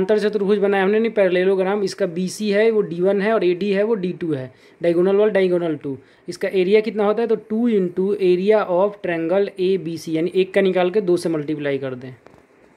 अंतर चतुर्भुज बनाया हमने नहीं पैरेललोग्राम इसका बी सी है वो डी वन है और ए डी है वो डी टू है डाइगोनल वाल डाइगोनल टू इसका एरिया कितना होता है तो two into area of triangle A B C यानी एक का निकाल के दो से मल्टीप्लाई कर दें